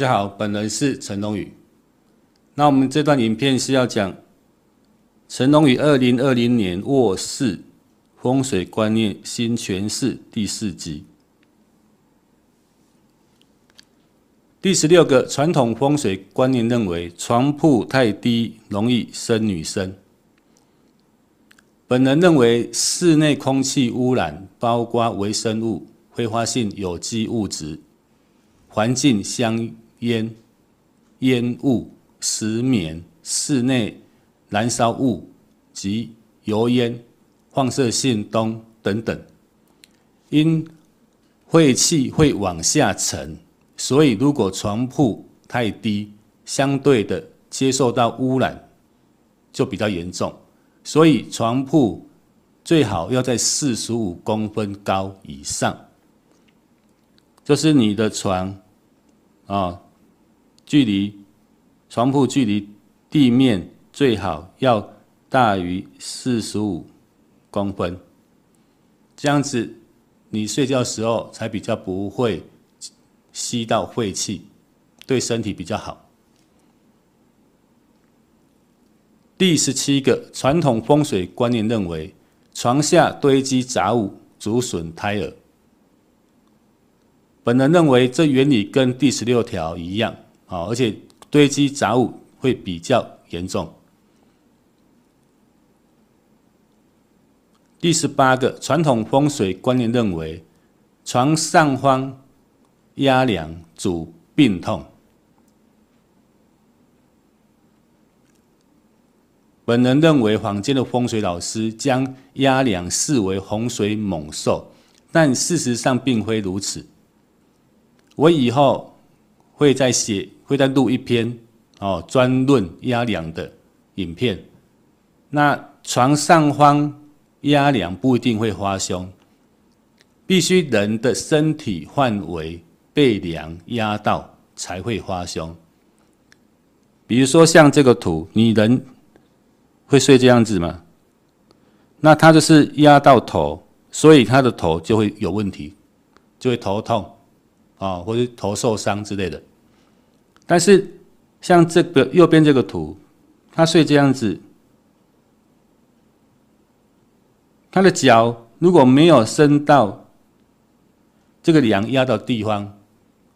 大家好，本人是陈龙宇。那我们这段影片是要讲陈龙宇二零二零年卧室风水观念新诠释第四集。第十六个传统风水观念认为，床铺太低容易生女生。本人认为，室内空气污染包括微生物、挥发性有机物质、环境相。烟、烟雾、石棉、室内燃烧物及油烟、放射性氡等等，因废气会往下沉，所以如果床铺太低，相对的接受到污染就比较严重，所以床铺最好要在四十五公分高以上，就是你的床，啊。距离床铺距离地面最好要大于四十五公分，这样子你睡觉时候才比较不会吸到晦气，对身体比较好。第十七个传统风水观念认为，床下堆积杂物竹损胎儿。本人认为这原理跟第十六条一样。好，而且堆积杂物会比较严重。第十八个传统风水观念认为，床上方压梁主病痛。本人认为，坊间的风水老师将压梁视为洪水猛兽，但事实上并非如此。我以后。会在写，会在录一篇哦，专论压凉的影片。那床上方压凉不一定会发胸，必须人的身体范围被凉压到才会发胸。比如说像这个图，你人会睡这样子吗？那他就是压到头，所以他的头就会有问题，就会头痛啊，或者头受伤之类的。但是像这个右边这个图，它睡这样子，它的脚如果没有伸到这个梁压到地方，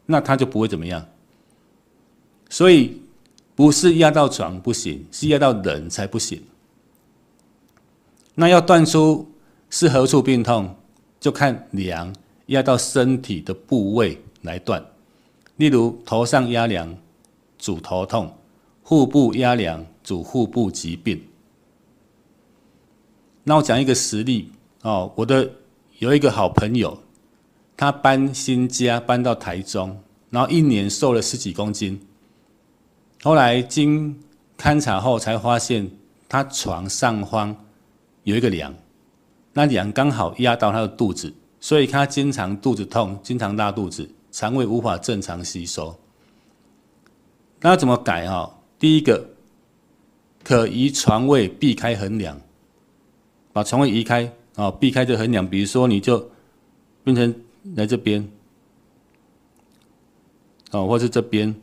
那它就不会怎么样。所以不是压到床不行，是压到人才不行。那要断出是何处病痛，就看梁压到身体的部位来断。例如头上压梁。主头痛、腹部压凉主腹部疾病。那我讲一个实例哦，我的有一个好朋友，他搬新家搬到台中，然后一年瘦了十几公斤。后来经勘查后才发现，他床上方有一个梁，那梁刚好压到他的肚子，所以他经常肚子痛，经常拉肚子，肠胃无法正常吸收。那怎么改啊？第一个，可移床位避开横梁，把床位移开啊，避开这横梁。比如说你就变成来这边，哦，或是这边，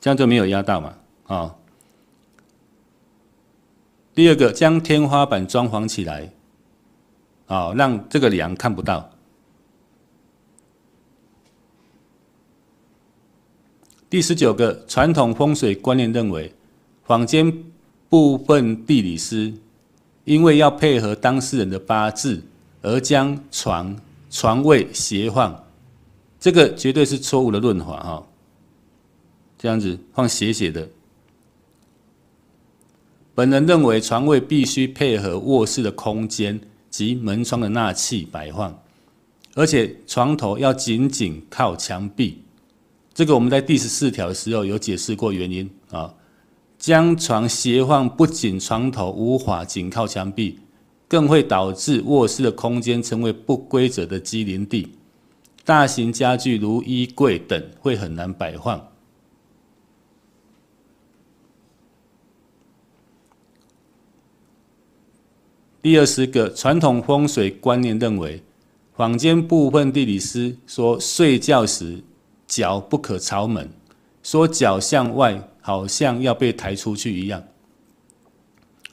这样就没有压到嘛。啊，第二个，将天花板装潢起来，啊，让这个梁看不到。第十九个传统风水观念认为，坊间部分地理师因为要配合当事人的八字，而将床床位斜放，这个绝对是错误的论法哈。这样子放斜斜的。本人认为，床位必须配合卧室的空间及门窗的纳气摆放，而且床头要紧紧靠墙壁。这个我们在第十四条的时候有解释过原因啊。将床斜放，不仅床头无法紧靠墙壁，更会导致卧室的空间成为不规则的机灵地。大型家具如衣柜等会很难摆放。第二十个，传统风水观念认为，坊间部分地理师说，睡觉时。脚不可朝门，说脚向外，好像要被抬出去一样。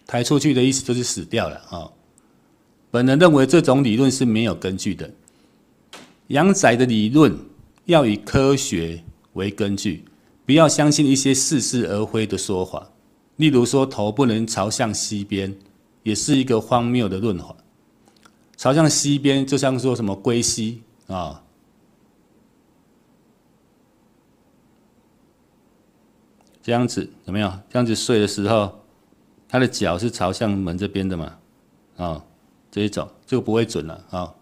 抬出去的意思就是死掉了啊。本人认为这种理论是没有根据的。阳宅的理论要以科学为根据，不要相信一些似是而非的说法。例如说头不能朝向西边，也是一个荒谬的论法。朝向西边，就像说什么归西啊。这样子有没有？这样子睡的时候，他的脚是朝向门这边的嘛？啊，这一种就不会准了。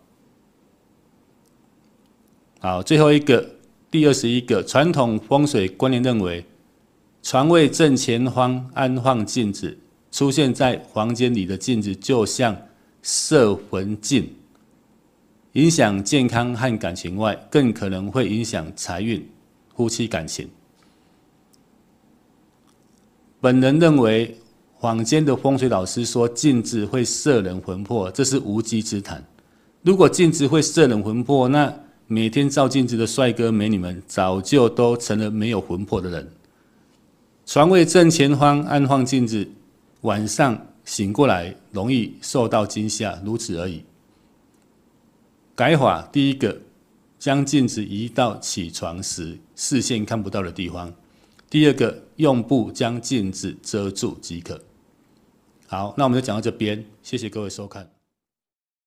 好，最后一个，第二十一个，传统风水观念认为，床位正前方安放镜子，出现在房间里的镜子就像摄魂镜，影响健康和感情外，更可能会影响财运、夫妻感情。本人认为，坊间的风水老师说镜子会摄人魂魄，这是无稽之谈。如果镜子会摄人魂魄，那每天照镜子的帅哥美女们早就都成了没有魂魄的人。床位正前方安放镜子，晚上醒过来容易受到惊吓，如此而已。改法第一个，将镜子移到起床时视线看不到的地方。第二个，用布将镜子遮住即可。好，那我们就讲到这边，谢谢各位收看。